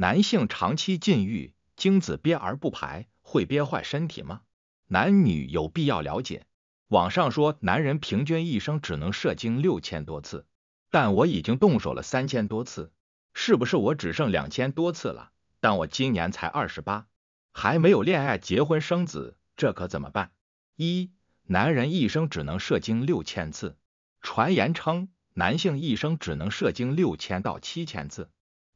男性长期禁欲，精子憋而不排，会憋坏身体吗？男女有必要了解。网上说男人平均一生只能射精六千多次，但我已经动手了三千多次，是不是我只剩两千多次了？但我今年才二十八，还没有恋爱、结婚、生子，这可怎么办？一，男人一生只能射精六千次。传言称，男性一生只能射精六千到七千次。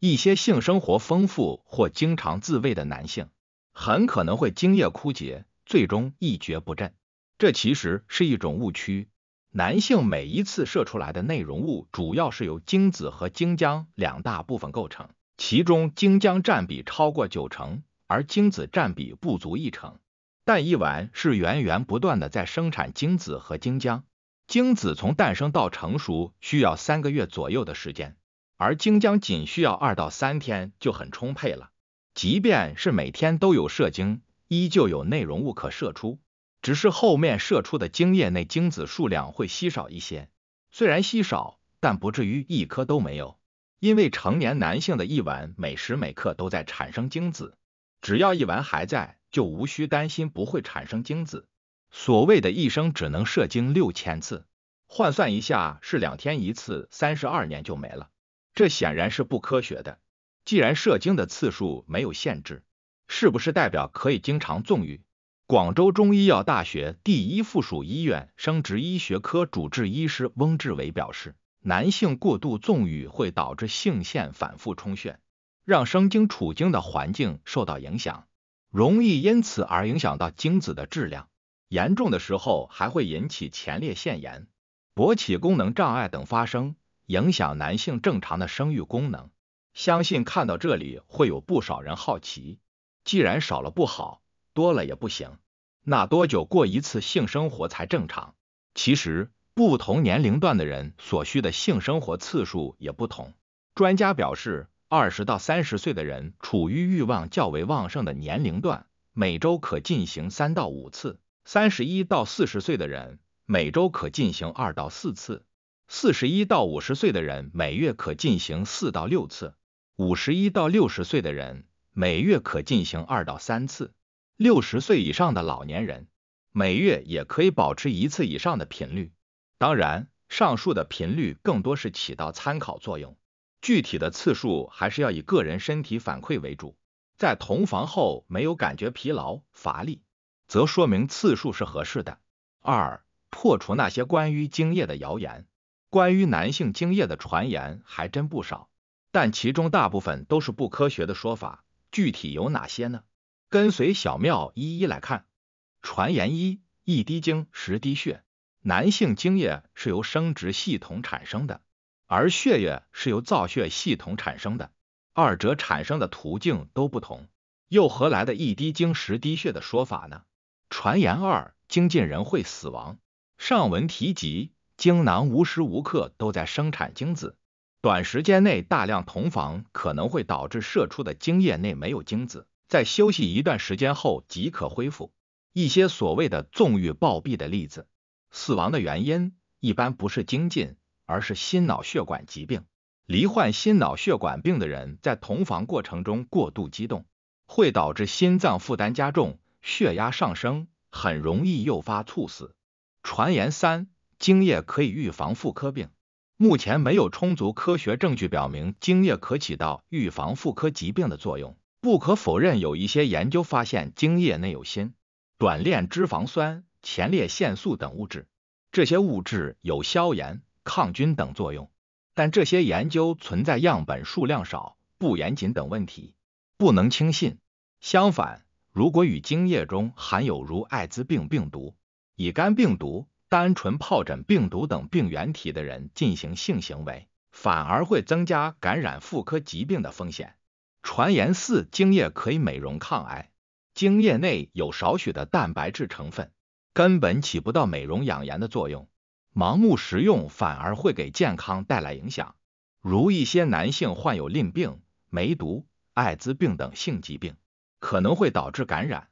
一些性生活丰富或经常自慰的男性，很可能会精液枯竭，最终一蹶不振。这其实是一种误区。男性每一次射出来的内容物，主要是由精子和精浆两大部分构成，其中精浆占比超过九成，而精子占比不足一成。但一丸是源源不断的在生产精子和精浆。精子从诞生到成熟，需要三个月左右的时间。而精浆仅需要二到三天就很充沛了，即便是每天都有射精，依旧有内容物可射出，只是后面射出的精液内精子数量会稀少一些。虽然稀少，但不至于一颗都没有，因为成年男性的一晚每时每刻都在产生精子，只要一晚还在，就无需担心不会产生精子。所谓的一生只能射精六千次，换算一下是两天一次，三十二年就没了。这显然是不科学的。既然射精的次数没有限制，是不是代表可以经常纵欲？广州中医药大学第一附属医院生殖医学科主治医师翁志伟表示，男性过度纵欲会导致性腺反复充血，让生精储精的环境受到影响，容易因此而影响到精子的质量，严重的时候还会引起前列腺炎、勃起功能障碍等发生。影响男性正常的生育功能。相信看到这里，会有不少人好奇：既然少了不好，多了也不行，那多久过一次性生活才正常？其实，不同年龄段的人所需的性生活次数也不同。专家表示，二十到三十岁的人处于欲望较为旺盛的年龄段，每周可进行三到五次；三十一到四十岁的人，每周可进行二到四次。四十一到五十岁的人每月可进行四到六次，五十一到六十岁的人每月可进行二到三次，六十岁以上的老年人每月也可以保持一次以上的频率。当然，上述的频率更多是起到参考作用，具体的次数还是要以个人身体反馈为主。在同房后没有感觉疲劳、乏力，则说明次数是合适的。二、破除那些关于精液的谣言。关于男性精液的传言还真不少，但其中大部分都是不科学的说法。具体有哪些呢？跟随小妙一一来看。传言一：一滴精十滴血。男性精液是由生殖系统产生的，而血液是由造血系统产生的，二者产生的途径都不同，又何来的一滴精十滴血的说法呢？传言二：精进人会死亡。上文提及。精囊无时无刻都在生产精子，短时间内大量同房可能会导致射出的精液内没有精子，在休息一段时间后即可恢复。一些所谓的纵欲暴毙的例子，死亡的原因一般不是精进，而是心脑血管疾病。罹患心脑血管病的人在同房过程中过度激动，会导致心脏负担加重、血压上升，很容易诱发猝死。传言三。精液可以预防妇科病，目前没有充足科学证据表明精液可起到预防妇科疾病的作用。不可否认，有一些研究发现精液内有锌、短链脂肪酸、前列腺素等物质，这些物质有消炎、抗菌等作用。但这些研究存在样本数量少、不严谨等问题，不能轻信。相反，如果与精液中含有如艾滋病病毒、乙肝病毒。单纯疱疹病毒等病原体的人进行性行为，反而会增加感染妇科疾病的风险。传言四：精液可以美容抗癌。精液内有少许的蛋白质成分，根本起不到美容养颜的作用，盲目食用反而会给健康带来影响。如一些男性患有淋病、梅毒、艾滋病等性疾病，可能会导致感染。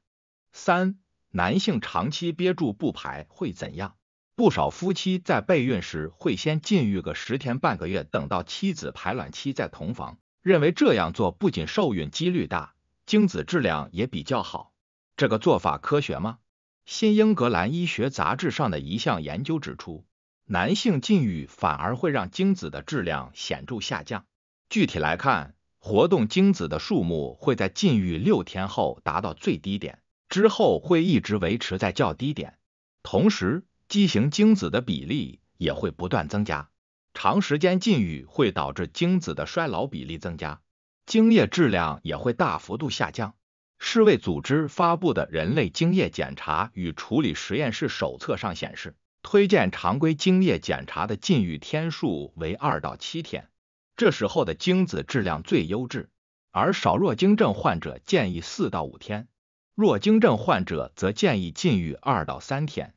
三、男性长期憋住不排会怎样？不少夫妻在备孕时会先禁欲个十天半个月，等到妻子排卵期再同房，认为这样做不仅受孕几率大，精子质量也比较好。这个做法科学吗？新英格兰医学杂志上的一项研究指出，男性禁欲反而会让精子的质量显著下降。具体来看，活动精子的数目会在禁欲六天后达到最低点，之后会一直维持在较低点，同时。畸形精子的比例也会不断增加，长时间禁欲会导致精子的衰老比例增加，精液质量也会大幅度下降。世卫组织发布的《人类精液检查与处理实验室手册》上显示，推荐常规精液检查的禁欲天数为二到七天，这时候的精子质量最优质。而少弱精症患者建议四到五天，弱精症患者则建议禁欲二到三天。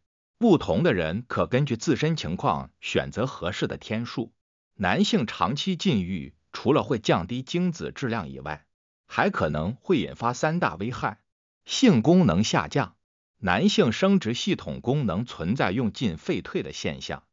不同的人可根据自身情况选择合适的天数。男性长期禁欲，除了会降低精子质量以外，还可能会引发三大危害：性功能下降，男性生殖系统功能存在用进废退的现象。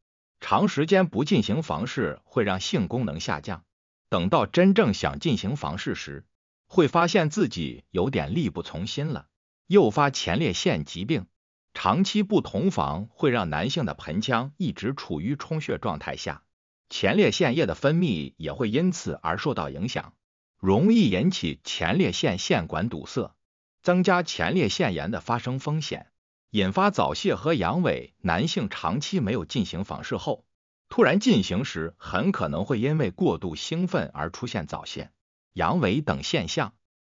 长时间不进行房事，会让性功能下降。等到真正想进行房事时，会发现自己有点力不从心了，诱发前列腺疾病。长期不同房会让男性的盆腔一直处于充血状态下，前列腺液的分泌也会因此而受到影响，容易引起前列腺腺管堵塞，增加前列腺炎的发生风险，引发早泄和阳痿。男性长期没有进行房事后，突然进行时，很可能会因为过度兴奋而出现早泄、阳痿等现象。